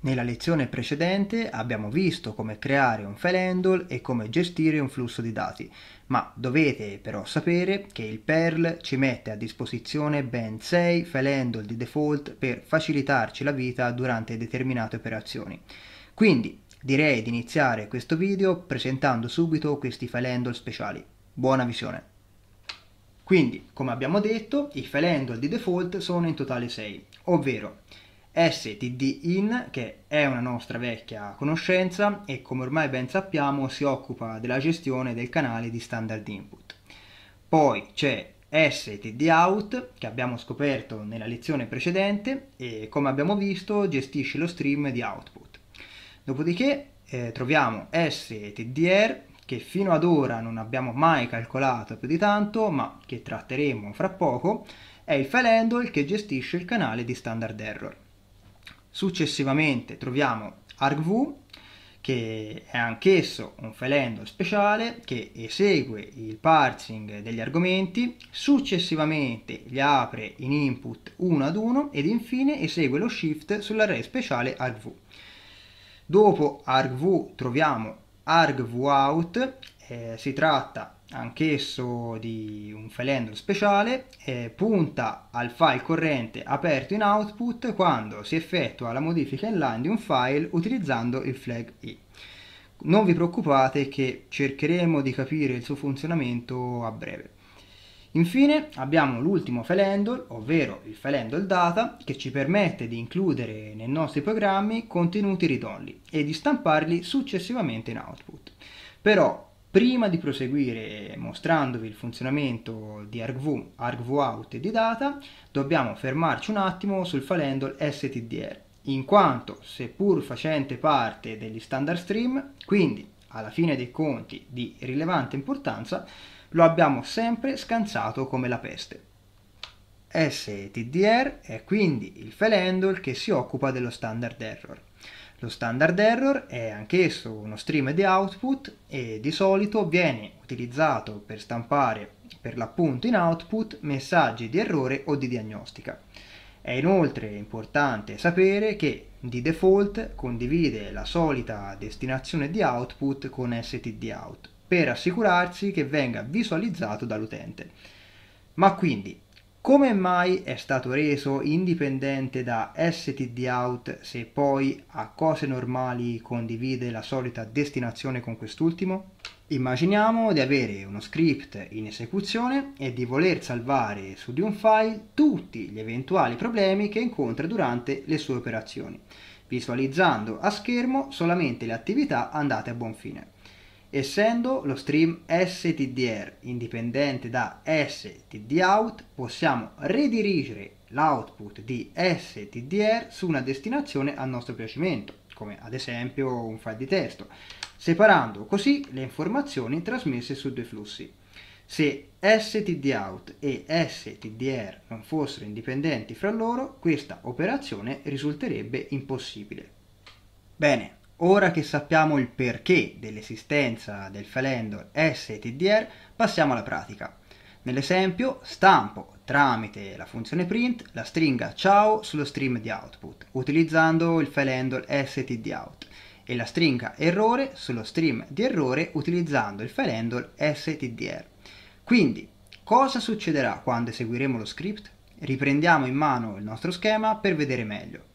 Nella lezione precedente abbiamo visto come creare un file handle e come gestire un flusso di dati, ma dovete però sapere che il Perl ci mette a disposizione ben 6 file handle di default per facilitarci la vita durante determinate operazioni. Quindi direi di iniziare questo video presentando subito questi file handle speciali. Buona visione! Quindi, come abbiamo detto, i file handle di default sono in totale 6, ovvero STD In, che è una nostra vecchia conoscenza e come ormai ben sappiamo si occupa della gestione del canale di standard input. Poi c'è STD Out che abbiamo scoperto nella lezione precedente e come abbiamo visto gestisce lo stream di output. Dopodiché eh, troviamo STDR che fino ad ora non abbiamo mai calcolato più di tanto, ma che tratteremo fra poco, è il file handle che gestisce il canale di standard error. Successivamente troviamo argv che è anch'esso un file-handle speciale che esegue il parsing degli argomenti, successivamente li apre in input uno ad uno ed infine esegue lo shift sull'array speciale argv. Dopo argv troviamo argvout, eh, si tratta anch'esso di un file felendro speciale, eh, punta al file corrente aperto in output quando si effettua la modifica inline di un file utilizzando il flag i. Non vi preoccupate che cercheremo di capire il suo funzionamento a breve. Infine abbiamo l'ultimo file handle, ovvero il file handle data, che ci permette di includere nei nostri programmi contenuti read-only e di stamparli successivamente in output. Però Prima di proseguire mostrandovi il funzionamento di argv, argvout e di data, dobbiamo fermarci un attimo sul file stdr, in quanto seppur facente parte degli standard stream, quindi alla fine dei conti di rilevante importanza, lo abbiamo sempre scansato come la peste. stdr è quindi il file che si occupa dello standard error. Lo standard error è anch'esso uno stream di output e di solito viene utilizzato per stampare per l'appunto in output messaggi di errore o di diagnostica. È inoltre importante sapere che di default condivide la solita destinazione di output con stdout per assicurarsi che venga visualizzato dall'utente. Ma quindi come mai è stato reso indipendente da stdout se poi a cose normali condivide la solita destinazione con quest'ultimo? Immaginiamo di avere uno script in esecuzione e di voler salvare su di un file tutti gli eventuali problemi che incontra durante le sue operazioni, visualizzando a schermo solamente le attività andate a buon fine. Essendo lo stream stdr indipendente da stdout, possiamo redirigere l'output di stdr su una destinazione a nostro piacimento, come ad esempio un file di testo, separando così le informazioni trasmesse su due flussi. Se stdout e stdr non fossero indipendenti fra loro, questa operazione risulterebbe impossibile. Bene, Ora che sappiamo il perché dell'esistenza del failhandle S e TDR, passiamo alla pratica. Nell'esempio stampo tramite la funzione print la stringa ciao sullo stream di output utilizzando il file failhandle stdout e la stringa errore sullo stream di errore utilizzando il file failhandle stdr. Quindi cosa succederà quando eseguiremo lo script? Riprendiamo in mano il nostro schema per vedere meglio.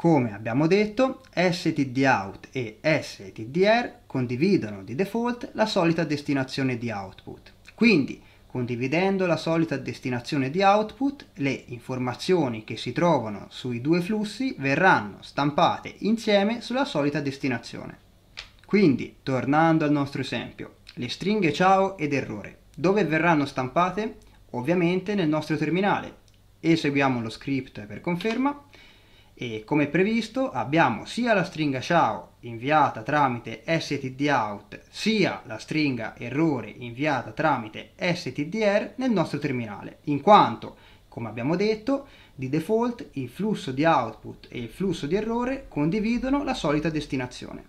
Come abbiamo detto, stdout e stdr condividono di default la solita destinazione di output. Quindi, condividendo la solita destinazione di output, le informazioni che si trovano sui due flussi verranno stampate insieme sulla solita destinazione. Quindi, tornando al nostro esempio, le stringhe ciao ed errore, dove verranno stampate? Ovviamente nel nostro terminale. Eseguiamo lo script per conferma e come previsto abbiamo sia la stringa ciao inviata tramite stdout sia la stringa errore inviata tramite stdr nel nostro terminale in quanto come abbiamo detto di default il flusso di output e il flusso di errore condividono la solita destinazione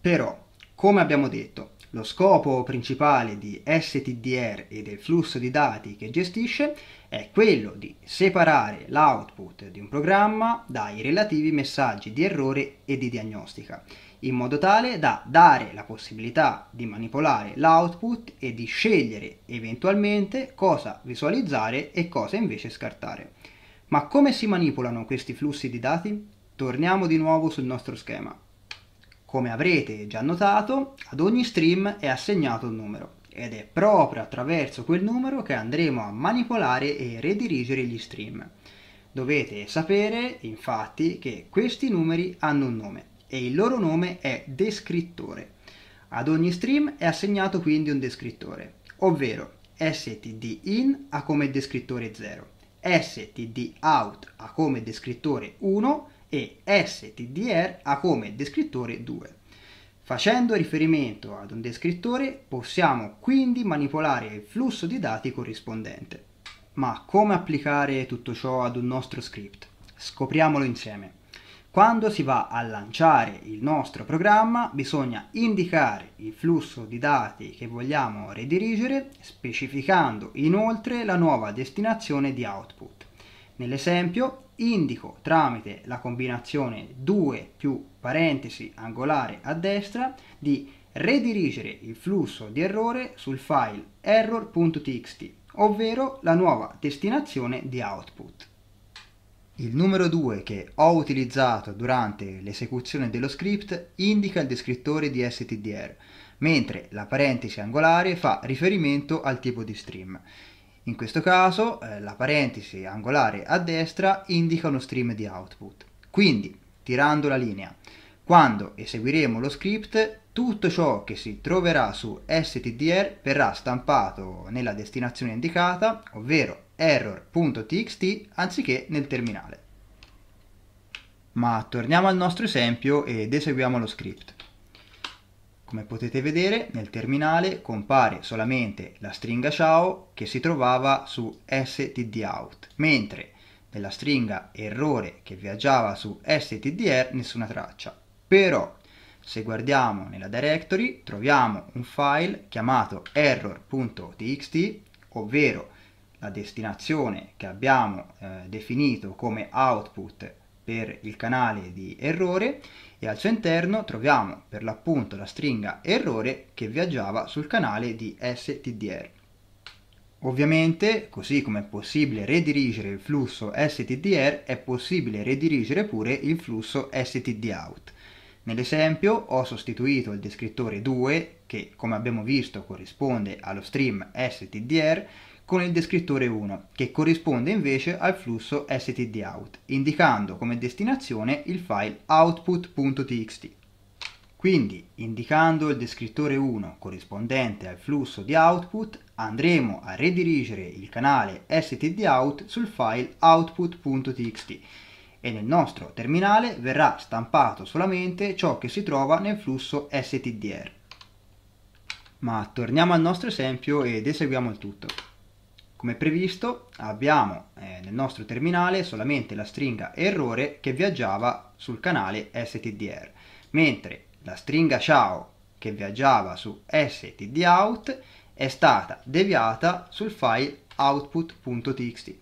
però come abbiamo detto lo scopo principale di STDR e del flusso di dati che gestisce è quello di separare l'output di un programma dai relativi messaggi di errore e di diagnostica, in modo tale da dare la possibilità di manipolare l'output e di scegliere eventualmente cosa visualizzare e cosa invece scartare. Ma come si manipolano questi flussi di dati? Torniamo di nuovo sul nostro schema. Come avrete già notato, ad ogni stream è assegnato un numero ed è proprio attraverso quel numero che andremo a manipolare e redirigere gli stream. Dovete sapere, infatti, che questi numeri hanno un nome e il loro nome è descrittore. Ad ogni stream è assegnato quindi un descrittore, ovvero stdin ha come descrittore 0, stdout ha come descrittore 1 e stdr ha come descrittore 2. Facendo riferimento ad un descrittore possiamo quindi manipolare il flusso di dati corrispondente. Ma come applicare tutto ciò ad un nostro script? Scopriamolo insieme. Quando si va a lanciare il nostro programma bisogna indicare il flusso di dati che vogliamo redirigere specificando inoltre la nuova destinazione di output. Nell'esempio indico tramite la combinazione 2 più parentesi angolare a destra di redirigere il flusso di errore sul file error.txt, ovvero la nuova destinazione di output. Il numero 2 che ho utilizzato durante l'esecuzione dello script indica il descrittore di stdr, mentre la parentesi angolare fa riferimento al tipo di stream. In questo caso eh, la parentesi angolare a destra indica uno stream di output. Quindi, tirando la linea, quando eseguiremo lo script, tutto ciò che si troverà su stdr verrà stampato nella destinazione indicata, ovvero error.txt anziché nel terminale. Ma torniamo al nostro esempio ed eseguiamo lo script. Come potete vedere nel terminale compare solamente la stringa ciao che si trovava su stdout, mentre nella stringa errore che viaggiava su stdr nessuna traccia. Però se guardiamo nella directory troviamo un file chiamato error.txt, ovvero la destinazione che abbiamo eh, definito come output per il canale di errore e al suo interno troviamo per l'appunto la stringa errore che viaggiava sul canale di stdr. Ovviamente, così come è possibile redirigere il flusso stdr, è possibile redirigere pure il flusso stdout. Nell'esempio ho sostituito il descrittore 2, che come abbiamo visto corrisponde allo stream stdr, con il descrittore 1, che corrisponde invece al flusso stdout, indicando come destinazione il file output.txt. Quindi, indicando il descrittore 1 corrispondente al flusso di output, andremo a redirigere il canale stdout sul file output.txt e nel nostro terminale verrà stampato solamente ciò che si trova nel flusso stdr. Ma torniamo al nostro esempio ed eseguiamo il tutto. Come previsto abbiamo eh, nel nostro terminale solamente la stringa errore che viaggiava sul canale stdr, mentre la stringa ciao che viaggiava su stdout è stata deviata sul file output.txt.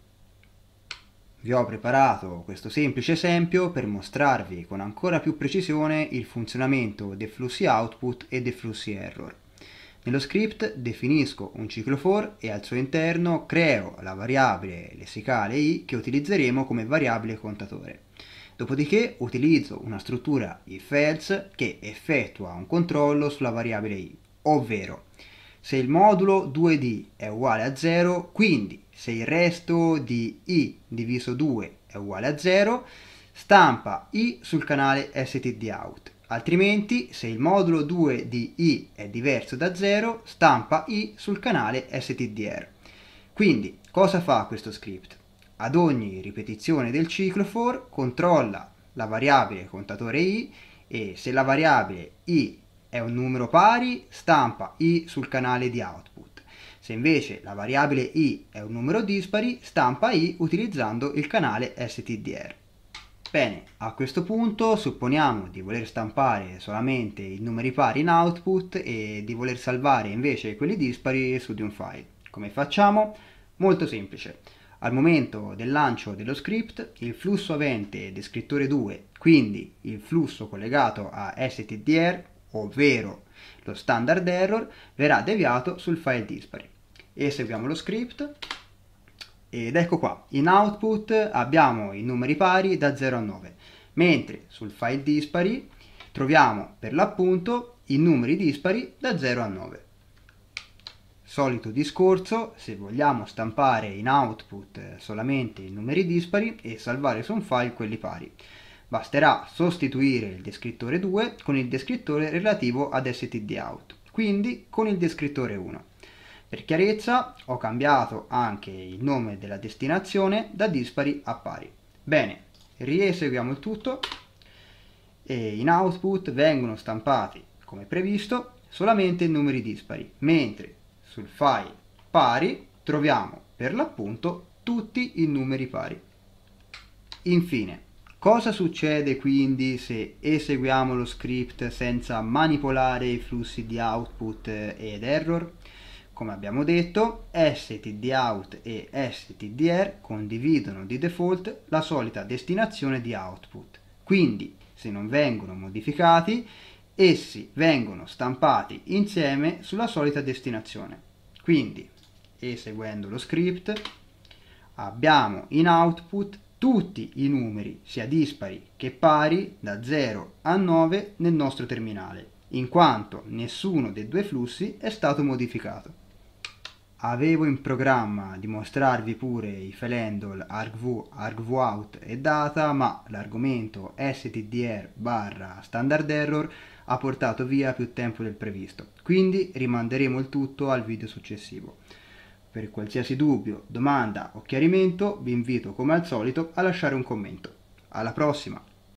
Vi ho preparato questo semplice esempio per mostrarvi con ancora più precisione il funzionamento dei flussi output e dei flussi error. Nello script definisco un ciclo for e al suo interno creo la variabile lessicale i che utilizzeremo come variabile contatore. Dopodiché utilizzo una struttura if-else che effettua un controllo sulla variabile i, ovvero se il modulo 2d è uguale a 0, quindi se il resto di i diviso 2 è uguale a 0, stampa i sul canale stdout Altrimenti, se il modulo 2 di I è diverso da 0, stampa I sul canale stdr. Quindi, cosa fa questo script? Ad ogni ripetizione del ciclo for controlla la variabile contatore I e se la variabile I è un numero pari, stampa I sul canale di output. Se invece la variabile I è un numero dispari, stampa I utilizzando il canale stdr. Bene, a questo punto supponiamo di voler stampare solamente i numeri pari in output e di voler salvare invece quelli dispari su di un file. Come facciamo? Molto semplice. Al momento del lancio dello script, il flusso avente descrittore 2, quindi il flusso collegato a stdr, ovvero lo standard error, verrà deviato sul file dispari. Eseguiamo lo script ed ecco qua, in output abbiamo i numeri pari da 0 a 9, mentre sul file dispari troviamo per l'appunto i numeri dispari da 0 a 9. Solito discorso, se vogliamo stampare in output solamente i numeri dispari e salvare su un file quelli pari. Basterà sostituire il descrittore 2 con il descrittore relativo ad stdout, quindi con il descrittore 1. Per chiarezza ho cambiato anche il nome della destinazione da dispari a pari. Bene, rieseguiamo il tutto e in output vengono stampati, come previsto, solamente i numeri dispari, mentre sul file pari troviamo per l'appunto tutti i numeri pari. Infine, cosa succede quindi se eseguiamo lo script senza manipolare i flussi di output ed error? Come abbiamo detto, stdout e stdr condividono di default la solita destinazione di output, quindi se non vengono modificati, essi vengono stampati insieme sulla solita destinazione. Quindi, eseguendo lo script, abbiamo in output tutti i numeri, sia dispari che pari, da 0 a 9 nel nostro terminale, in quanto nessuno dei due flussi è stato modificato. Avevo in programma di mostrarvi pure i felendol ArcV argvout e data, ma l'argomento stdr barra standard error ha portato via più tempo del previsto, quindi rimanderemo il tutto al video successivo. Per qualsiasi dubbio, domanda o chiarimento vi invito come al solito a lasciare un commento. Alla prossima!